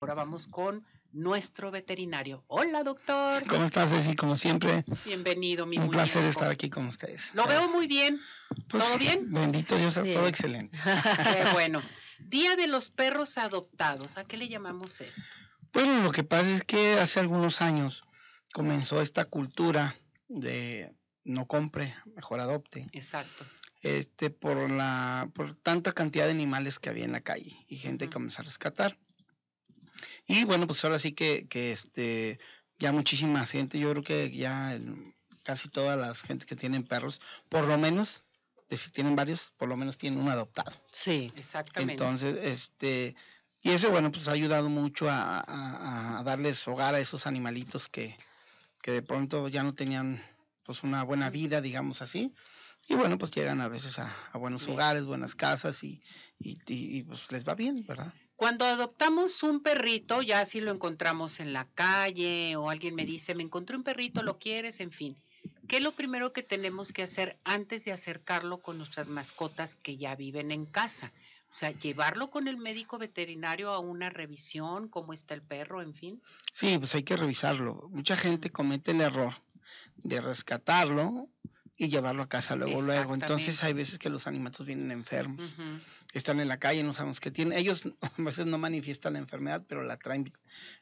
Ahora vamos con nuestro veterinario. Hola, doctor. ¿Cómo estás, Ceci? Como siempre. Bienvenido, mi Un placer estar aquí con ustedes. Lo veo muy bien. Pues, ¿Todo bien? Bendito Dios, todo excelente. Qué bueno. Día de los perros adoptados. ¿A qué le llamamos esto? Bueno, lo que pasa es que hace algunos años comenzó esta cultura de no compre, mejor adopte. Exacto este, por, la, por tanta cantidad de animales que había en la calle y gente que comenzó a rescatar. Y bueno, pues ahora sí que, este, ya muchísima gente, yo creo que ya casi todas las gentes que tienen perros, por lo menos, de si tienen varios, por lo menos tienen un adoptado. Sí, exactamente. Entonces, este, y eso, bueno, pues ha ayudado mucho a, darles hogar a esos animalitos que, de pronto ya no tenían pues una buena vida, digamos así. Y bueno, pues llegan a veces a, buenos hogares, buenas casas y, pues les va bien, ¿verdad? Cuando adoptamos un perrito, ya si lo encontramos en la calle o alguien me dice, me encontré un perrito, lo quieres, en fin, ¿qué es lo primero que tenemos que hacer antes de acercarlo con nuestras mascotas que ya viven en casa? O sea, llevarlo con el médico veterinario a una revisión, cómo está el perro, en fin. Sí, pues hay que revisarlo. Mucha gente comete el error de rescatarlo y llevarlo a casa luego, luego. Entonces hay veces que los animatos vienen enfermos, están en la calle, no sabemos qué tienen. Ellos a veces no manifiestan la enfermedad, pero la traen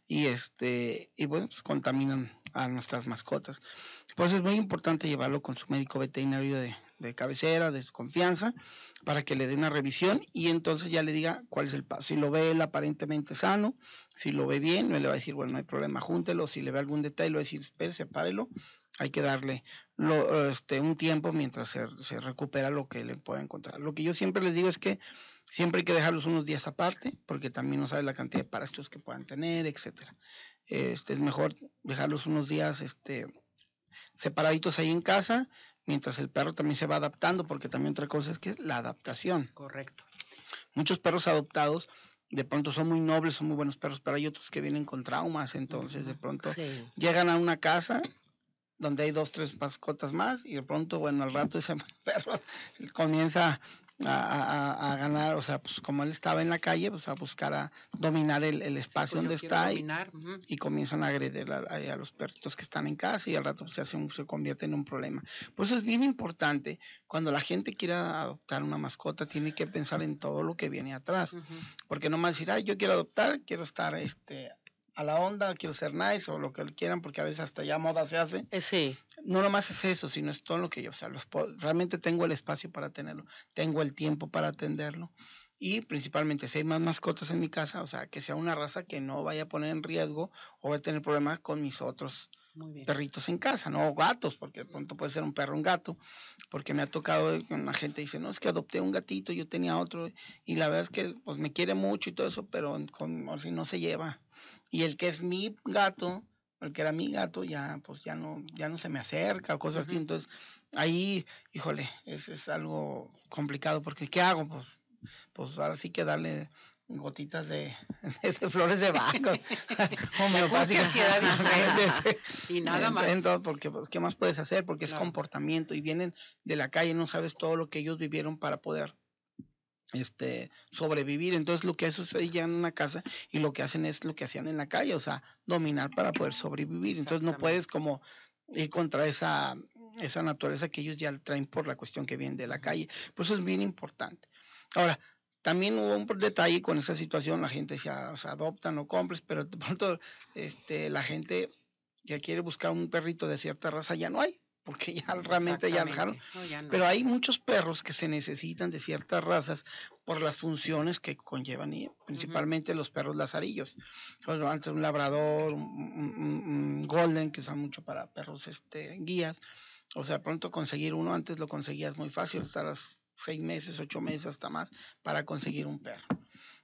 y este y bueno, pues contaminan a nuestras mascotas. Por pues, es muy importante llevarlo con su médico veterinario de, de cabecera, de para que le dé una revisión y entonces ya le diga cuál es el paso. Si lo ve él aparentemente sano, si lo ve bien, no le va a decir, bueno, no hay problema, júntelo. Si le ve algún detalle, le va a decir, espere, sepárelo. Hay que darle este, un tiempo mientras se, recupera lo que le pueda encontrar. Lo que yo siempre les digo es que siempre hay que dejarlos unos días aparte, porque también no sabe la cantidad de parásitos que puedan tener, etcétera. Este, es mejor dejarlos unos días este, separaditos ahí en casa mientras el perro también se va adaptando, porque también otra cosa es que es la adaptación. Correcto. Muchos perros adoptados de pronto son muy nobles, son muy buenos perros, pero hay otros que vienen con traumas, entonces de pronto llegan a una casa donde hay dos, tres mascotas más y de pronto, bueno, al rato ese perro comienza a, a, a, ganar, o sea, pues como él estaba en la calle, pues a buscar a dominar el, espacio pues, donde está y, comienzan a agredir a, los perritos que están en casa y al rato pues, se, hace se convierte en un problema. Por eso es bien importante, cuando la gente quiera adoptar una mascota, tiene que pensar en todo lo que viene atrás, porque no más decir, ay, yo quiero adoptar, quiero estar este, a la onda, quiero ser nice o lo que quieran, porque a veces hasta ya moda se hace. Eh, sí. No nomás es eso, sino es todo lo que yo, o sea, los realmente tengo el espacio para tenerlo, tengo el tiempo para atenderlo. Y principalmente, si hay más mascotas en mi casa, o sea, que sea una raza que no vaya a poner en riesgo o va a tener problemas con mis otros perritos en casa, ¿no? O gatos, porque pronto puede ser un perro, un gato, porque me ha tocado, la gente dice, no, es que adopté un gatito, yo tenía otro, y la verdad es que pues me quiere mucho y todo eso, pero con, no se lleva. Y el que es mi gato, el que era mi gato, ya, pues ya no, ya no se me acerca o cosas así. Entonces, ahí, híjole, es, es algo complicado porque ¿qué hago? Pues, pues ahora sí que darle gotitas de, flores de vaca este, y nada más porque pues, qué más puedes hacer porque es comportamiento y vienen de la calle no sabes todo lo que ellos vivieron para poder este, sobrevivir. Entonces lo que eso es ya en una casa y lo que hacen es lo que hacían en la calle, o sea, dominar para poder sobrevivir. Entonces no puedes como ir contra esa, esa naturaleza que ellos ya traen por la cuestión que viene de la calle. Por eso es bien importante. Ahora, también hubo un detalle con esa situación, la gente ya adopta, no compres, pero de pronto este, la gente que quiere buscar un perrito de cierta raza ya no hay porque ya mm, realmente ya dejaron. Pero hay muchos perros que se necesitan de ciertas razas por las funciones que conllevan, y principalmente los perros lazarillos. Antes un labrador, un, golden, que usan mucho para perros este, guías. O sea, pronto conseguir uno, antes lo conseguías muy fácil, estarás seis meses, ocho meses, hasta más, para conseguir un perro.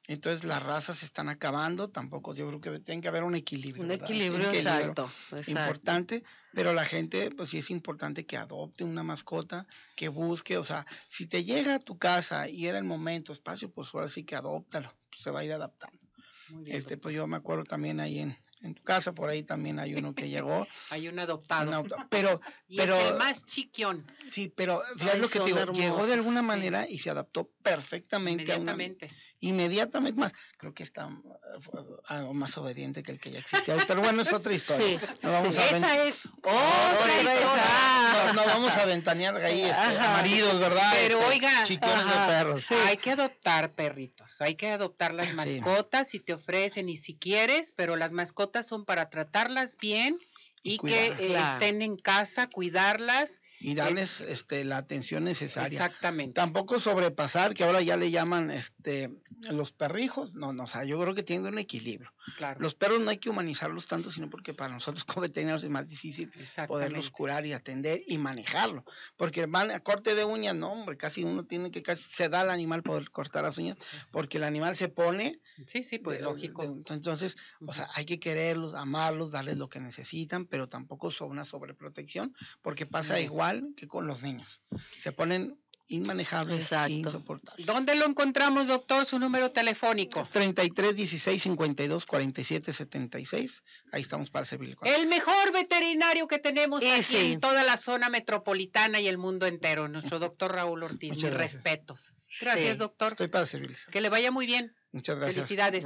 Entonces las razas se están acabando, tampoco yo creo que tiene que haber un equilibrio. Un equilibrio, exacto, Importante, pero la gente, pues sí es importante que adopte una mascota, que busque, o sea, si te llega a tu casa y era el momento, espacio, pues ahora sí que adóptalo, pues, se va a ir adaptando. este, pues yo me acuerdo también ahí en, en tu casa, por ahí también hay uno que llegó. hay un adoptado. Un Pero, y pero, el más chiquión. Sí, pero fíjate lo que te digo, llegó de alguna manera y se adaptó perfectamente. Inmediatamente. A una, inmediatamente más. Creo que está algo ah, ah, más obediente que el que ya existía. Pero bueno, es otra historia. Sí, no vamos esa es otra historia vamos a ventanear ahí, este, maridos, ¿verdad? Pero este, oiga, de perros. Hay que adoptar perritos, hay que adoptar las mascotas si te ofrecen y si quieres, pero las mascotas son para tratarlas bien y, que estén en casa, cuidarlas y eh, darles este, la atención necesaria. Exactamente. Tampoco sobrepasar, que ahora ya le llaman este, los perrijos. No, no, o sea, yo creo que tiene un equilibrio. Los perros no hay que humanizarlos tanto, sino porque para nosotros como veterinarios es más difícil poderlos curar y atender y manejarlo. Porque van a corte de uñas, no, hombre, casi uno tiene que casi se da al animal poder cortar las uñas, porque el animal se pone. Sí, sí, pues lógico. entonces, o sea, hay que quererlos, amarlos, darles lo que necesitan, pero tampoco son una sobreprotección, porque pasa igual que con los niños. Se ponen inmanejables e Exacto. e insoportables. ¿Dónde lo encontramos, doctor? Su número telefónico. 33 16 52 47 76. Ahí estamos para servirle. El mejor veterinario que tenemos aquí en toda la zona metropolitana y el mundo entero, nuestro doctor Raúl Ortiz. Mis respetos. Gracias, doctor. Estoy para servirle. Que le vaya muy bien. Muchas gracias. Felicidades.